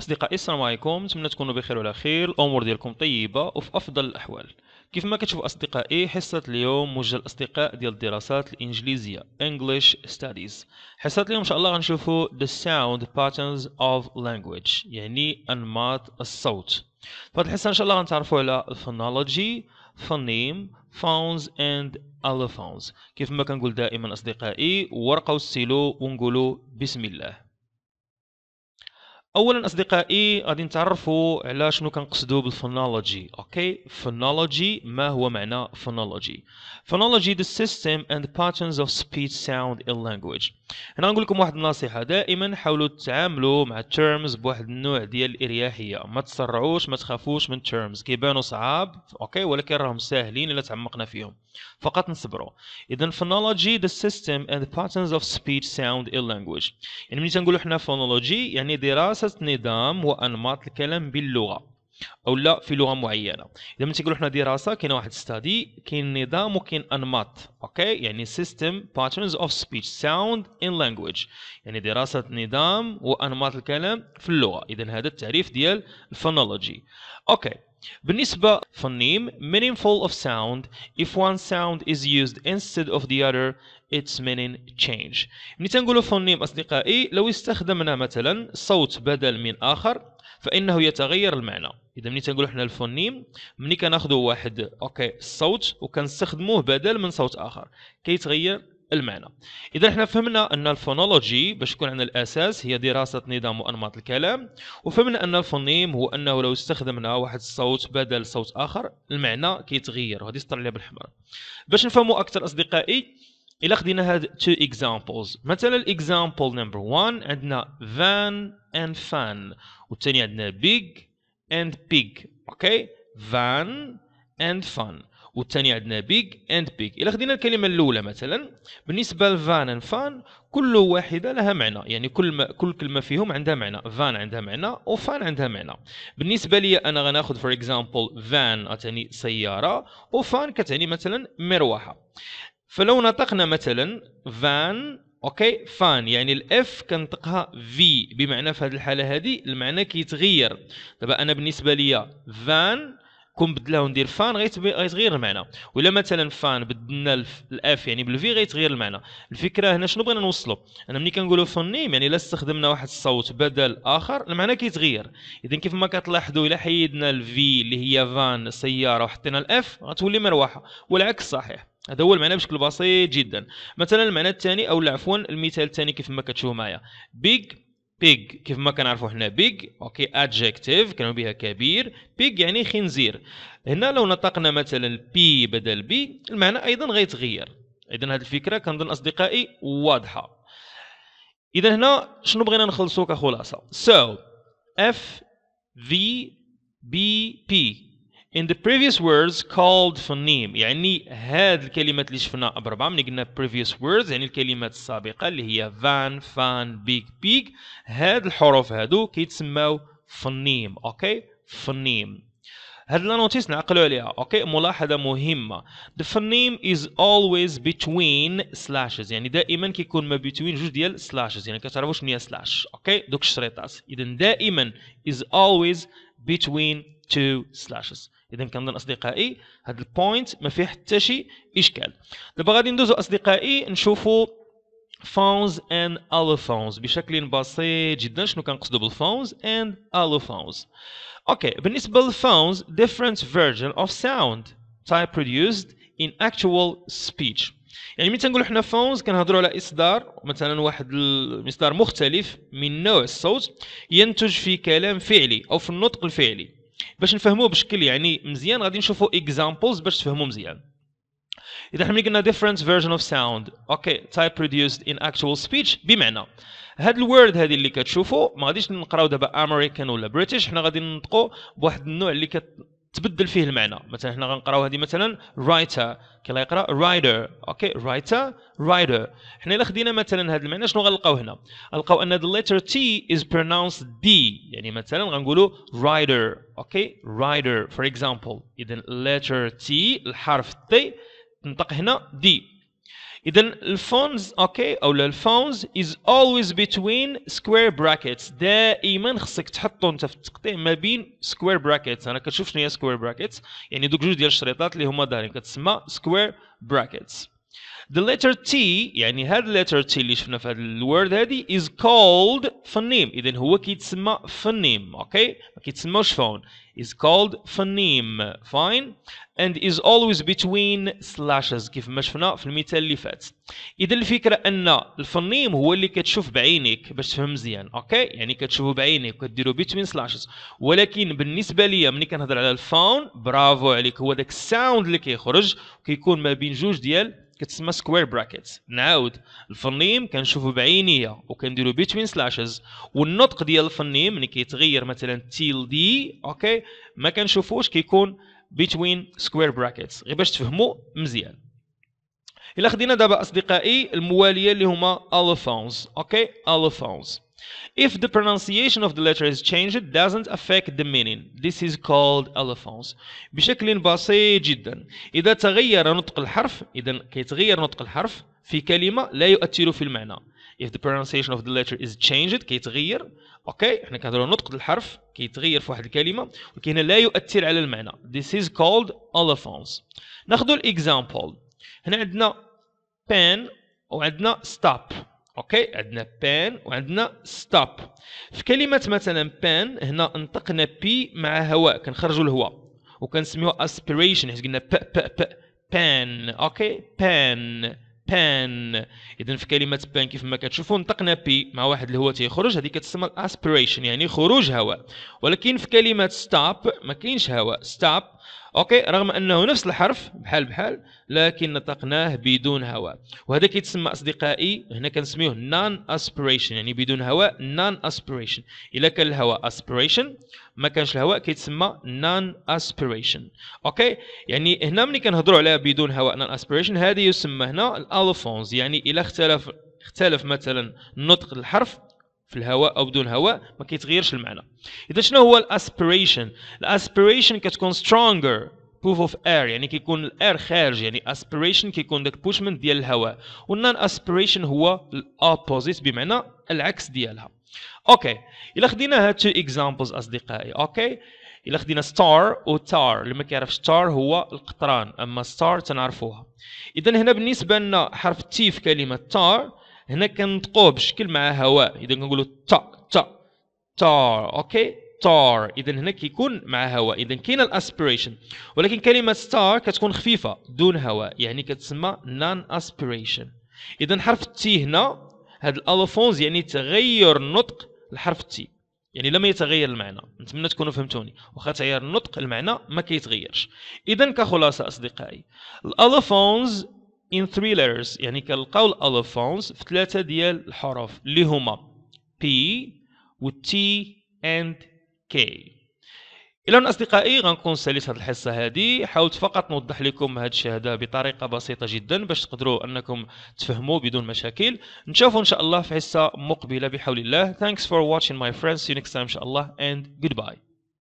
اصدقائي السلام عليكم نتمنى تكونوا بخير وعلى خير الامور ديالكم طيبه وفي افضل الاحوال كيف ما كتشوفوا اصدقائي حصه اليوم موجهه للاصدقاء ديال الدراسات الانجليزيه English Studies حصه اليوم ان شاء الله غنشوفوا the sound patterns of language يعني انماط الصوت في الحصه ان شاء الله غنتعرفوا على الفونولوجي Phoneme Phones اند Allophones كيف ما كنقول دائما اصدقائي ورقه وستيلو ونقولوا بسم الله اولا اصدقائي غادي نتعرفوا على شنو كنقصدوا بالفونولوجي اوكي فونولوجي ما هو معنى فونولوجي فونولوجي ذا سيستم اند باترنز اوف سبيتش ساوند ان لانجويج هنا نقول لكم واحد النصيحه دائما حاولوا تتعاملوا مع التيرمز بواحد النوع ديال الاريحيه ما تسرعوش ما تخافوش من التيرمز كيبانوا صعاب اوكي ولكن راهم ساهلين الا تعمقنا فيهم فقط نصبروا اذا فونولوجي ذا سيستم اند باترنز اوف سبيتش ساوند ان لانجويج يعني ملي تنقولوا حنا فونولوجي يعني دراسه اسست نظام وانماط الكلام باللغه او لا في لغه معينه اذا ملي تيقولوا حنا دراسه كاين واحد ستادي كاين نظام وكاين انماط اوكي يعني سيستم باترنز اوف سبيتش ساوند ان لانجويج يعني دراسه نظام وانماط الكلام في اللغه اذا هذا التعريف ديال الفونولوجي اوكي بالنسبة فالنيم meaningful of sound if one sound is used instead of the other its meaning change ملي تنقولوا فونيم أصدقائي لو استخدمنا مثلا صوت بدل من آخر فإنه يتغير المعنى إذا ملي تنقولوا حنا الفونيم ملي كناخذوا واحد أوكي الصوت وكنستخدموه بدل من صوت آخر كيتغير المعنى اذا احنا فهمنا ان الفونولوجي باش يكون عندنا الاساس هي دراسه نظام وانماط الكلام وفهمنا ان الفونيم هو انه لو استخدمنا واحد الصوت بدل صوت اخر المعنى كيتغير وهذه يسطر عليها بالحمار باش نفهموا اكثر اصدقائي الا خدينا هاد تو اكزامبلز مثلا الاكزامبل نمبر 1 عندنا فان اند فان والثاني عندنا بيج اند بيج اوكي فان اند فان والثاني عندنا بيج اند بيج الا خدينا الكلمه الاولى مثلا بالنسبه لفان اند فان كل واحده لها معنى يعني كل ما كل كلمه فيهم عندها معنى فان عندها معنى وفان عندها معنى بالنسبه لي انا غناخذ فور اكزامبل فان تعني سياره وفان كتعني مثلا مروحه فلو نطقنا مثلا فان اوكي فان يعني الاف كنطقها في بمعنى في هذه الحاله هذه المعنى كيتغير دابا انا بالنسبه ليا فان كون بدلاه وندير فان غيتغير المعنى ولا مثلا فان بدلنا الاف يعني بالفي غيتغير المعنى الفكره هنا شنو بغينا نوصلوا انا ملي كنقولوا فنيم يعني الا استخدمنا واحد الصوت بدل اخر المعنى كيتغير اذا كيف ما كتلاحظوا الا حيدنا الفي اللي هي فان سياره وحطينا الاف غتولي مروحه والعكس صحيح هذا هو المعنى بشكل بسيط جدا مثلا المعنى الثاني او عفوا المثال الثاني كيف ما كتشوفوا معايا بيج بيج كيف ما كنعرفوا حنا بيج اوكي ادجكتيف كانوا بها كبير بيج يعني خنزير هنا لو نطقنا مثلا بي بدل بي المعنى ايضا غيتغير اذا هذه الفكره كنظن اصدقائي واضحه اذا هنا شنو بغينا نخلصوا كخلاصه سو اف في بي بي In the previous words called phoneme يعني هاد الكلمات اللي شفنا بربعة من قلنا previous words يعني الكلمات السابقة اللي هي van, fan, big, big هاد الحروف هادو كيتسماو phoneme اوكي phoneme هاد لا نوتيس نعقلوا عليها اوكي ملاحظه مهمه the phoneme is always between slashes يعني دائما كيكون ما بين جوج ديال slashes يعني كتعرفوا شنو هي slash اوكي دوك الشريطات اذا دائما is always between two slashes اذا كنظن اصدقائي هذا البوينت ما فيه حتى شي اشكال دابا غادي ندوزو اصدقائي نشوفو فونز اند الوفونز بشكل بسيط جدا شنو كنقصدو بالفونز اند الوفونز اوكي بالنسبه للفونز ديفرنت فيرجن اوف ساوند تايب برودوسد ان اكتوال سبيتش يعني ملي تنقولوا حنا فونز كنهضروا على اصدار مثلا واحد المصدار مختلف من نوع الصوت ينتج في كلام فعلي او في النطق الفعلي باش نفهموه بشكل يعني مزيان غادي نشوفوا اكزامبلز باش تفهموا مزيان اذا حنا ملي قلنا different version of sound اوكي type produced in actual speech بمعنى هاد الورد هادي اللي كتشوفوا ما غاديش نقراو دابا امريكان ولا بريتش حنا غادي ننطقوا بواحد النوع اللي كت تبدل فيه المعنى مثلا هنا غنقراو هذه مثلا رايتر كي يقرا رايدر اوكي رايتر رايدر حنا الا خدينا مثلا هذا المعنى شنو غنلقاو هنا غنلقاو ان the letter T is pronounced D يعني مثلا غنقولوا رايدر اوكي رايدر فور اكزامبل اذا letter T الحرف T تنطق هنا D اذا الفونز اوكي او الفونز از اولويز بتوين سكوير براكيتس دائما خصك تحطو انت في التقطيع ما بين سكوير براكيتس انا كتشوف شنو هي سكوير براكيتس يعني دوك جوج ديال الشريطات اللي هما دايرين كتسمى سكوير براكيتس The letter T يعني هاد letter T اللي شفنا في هاد الورد هادي is called phoneme إذا هو كيتسمى phoneme أوكي ما كيتسموش فون is called phoneme fine and is always between slashes كيف ما شفنا في المثال اللي فات إذا الفكرة أن الفنيم هو اللي كتشوف بعينيك باش تفهم مزيان أوكي يعني كتشوفه بعينيك وكديرو between slashes ولكن بالنسبة ليا ملي كنهضر على الفون برافو عليك هو داك الساوند اللي كيخرج كيكون ما بين جوج ديال كتسمى سكوير براكيتس نعاود الفنيم كنشوفو بعينيه وكنديرو بيتوين سلاشز والنطق ديال الفنيم ملي كيتغير مثلا تيل دي اوكي ما كنشوفوش كيكون بيتوين سكوير براكيتس غير باش تفهمو مزيان الا خدينا دابا اصدقائي المواليه اللي هما الفونز اوكي الفونز If the pronunciation of the letter is changed it doesn't affect the meaning. This is called allophones. بشكل بسيط جدا إذا تغير نطق الحرف إذا كيتغير نطق الحرف في كلمة لا يؤثر في المعنى. If the pronunciation of the letter is changed كيتغير اوكي حنا كنهضروا نطق الحرف كيتغير في واحد الكلمة ولكن لا يؤثر على المعنى. This is called allophones. ناخذ الاكزامبل هنا عندنا pen وعندنا stop اوكي عندنا بان وعندنا ستوب في كلمه مثلا بان هنا انطقنا بي مع هواء كنخرجوا الهواء وكنسميوها اسبيريشن حيت قلنا ب ب ب بان اوكي بان بان اذا في كلمه بان كيف ما كتشوفوا نطقنا بي مع واحد الهواء تيخرج هذه كتسمى الاسبيريشن يعني خروج هواء ولكن في كلمه ستوب ما كاينش هواء ستوب اوكي رغم انه نفس الحرف بحال بحال لكن نطقناه بدون هواء وهذا كيتسمى اصدقائي هنا كنسميوه نان اسبيريشن يعني بدون هواء نان اسبيريشن الا كان الهواء اسبيريشن ما كانش الهواء كيتسمى نان اسبيريشن اوكي يعني هنا ملي كنهضروا على بدون هواء نان اسبيريشن هذه يسمى هنا الالفونز يعني الا اختلف اختلف مثلا نطق الحرف في الهواء او بدون هواء ما كيتغيرش المعنى اذا شنو هو الاسبيريشن الاسبيريشن كتكون سترونجر بوف اوف اير يعني كيكون الاير خارج يعني اسبيريشن كيكون داك بوشمنت ديال الهواء والنان اسبيريشن هو الاوبوزيت بمعنى العكس ديالها اوكي الا خدينا هاد تو اكزامبلز اصدقائي اوكي الا خدينا ستار وتار اللي ما كيعرفش ستار هو القطران اما ستار تنعرفوها اذا هنا بالنسبه لنا حرف تي في كلمه تار هنا كنطقوه بشكل مع هواء اذا كنقولوا تا تا تار اوكي تار اذا هنا كيكون مع هواء اذا كاين الاسبيريشن ولكن كلمه ستار كتكون خفيفه دون هواء يعني كتسمى نان اسبيريشن اذا حرف التي هنا هاد الالفونز يعني تغير النطق لحرف التي يعني لم يتغير المعنى نتمنى تكونوا فهمتوني واخا تغير النطق المعنى ما كيتغيرش اذا كخلاصه اصدقائي الالفونز in three letters يعني كنلقاو allophones في ثلاثة ديال الحروف اللي هما P و T and K إذا أصدقائي غنكون ساليت هذه الحصة هذه حاولت فقط نوضح لكم هذا الشيء هذا بطريقة بسيطة جدا باش تقدروا أنكم تفهموا بدون مشاكل نشوفوا إن شاء الله في حصة مقبلة بحول الله Thanks for watching my friends see you next time إن شاء الله and goodbye